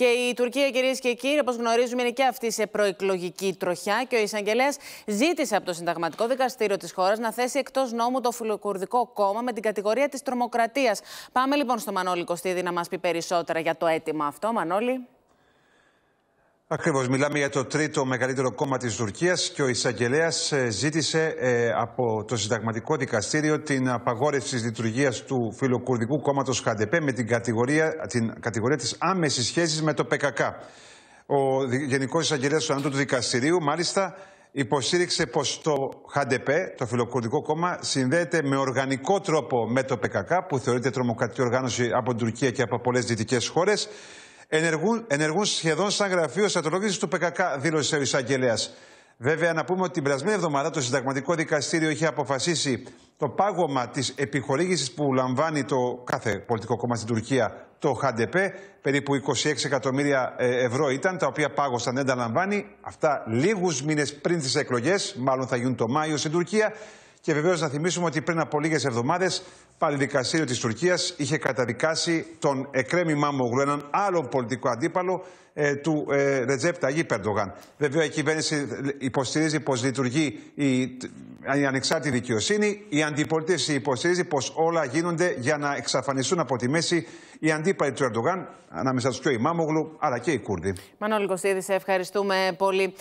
Και η Τουρκία, κυρίες και κύριοι, όπως γνωρίζουμε, είναι και αυτή σε προεκλογική τροχιά. Και ο εισαγγελέας ζήτησε από το Συνταγματικό Δικαστήριο της χώρας να θέσει εκτός νόμου το Φιλοκουρδικό Κόμμα με την κατηγορία της τρομοκρατίας. Πάμε λοιπόν στο Μανώλη Κωστίδη να μας πει περισσότερα για το αίτημα αυτό. Μανώλη. Ακριβώς, Μιλάμε για το τρίτο μεγαλύτερο κόμμα της Τουρκίας και ο εισαγγελέας ε, ζήτησε ε, από το συνταγματικό δικαστήριο την απαγόρευση της λειτουργίας του φιλοκουρδικού κόμματος Χαντεπέ με την κατηγορία, την κατηγορία της άμεσης σχέσης με το ΠΚΚ. Ο Γενικός Εισαγγελέας του Ανώτου του Δικαστηρίου, μάλιστα, υποστήριξε πως το ΧΑΝΤΕΠΕ, το Φιλοκουρδικό Κόμμα, συνδέεται με οργανικό τρόπο με το ΠΚΚ, που θεωρείται τρομοκρατική οργάνωση από την Τουρκία και από πολλές δυτικές χώρες ενεργούν, σχεδόν σαν γραφείο στρατολόγηση του ΠΚΚ, δήλωσε ο εισαγγελέας. Βέβαια, να πούμε ότι την περασμένη εβδομάδα το Συνταγματικό Δικαστήριο είχε αποφασίσει το πάγωμα της επιχορήγησης που λαμβάνει το κάθε πολιτικό κόμμα στην Τουρκία, το ΧΑΝΤΕΠΕ. Περίπου 26 εκατομμύρια ε, ευρώ ήταν, τα οποία πάγωσαν δεν τα λαμβάνει. Αυτά λίγους μήνες πριν τις εκλογές, μάλλον θα γίνουν το Μάιο στην Τουρκία. Και βεβαίως να θυμίσουμε ότι πριν από λίγες εβδομάδες πάλι δικαστήριο της Τουρκίας είχε καταδικάσει τον Εκρέμι Μάμογλου, έναν άλλο πολιτικό αντίπαλο ε, του ε, Ρετζέπ Ταγί Περντογάν. Βέβαια η κυβέρνηση υποστηρίζει πως λειτουργεί η, η ανεξάρτητη δικαιοσύνη. Η αντιπολίτευση υποστηρίζει πως όλα γίνονται για να εξαφανιστούν από τη μέση οι αντίπαλοι του Ερντογάν, ανάμεσα του και ο Μάμογλου, αλλά και οι Κούρδοι. Μανώλη Κωστίδη, ευχαριστούμε πολύ.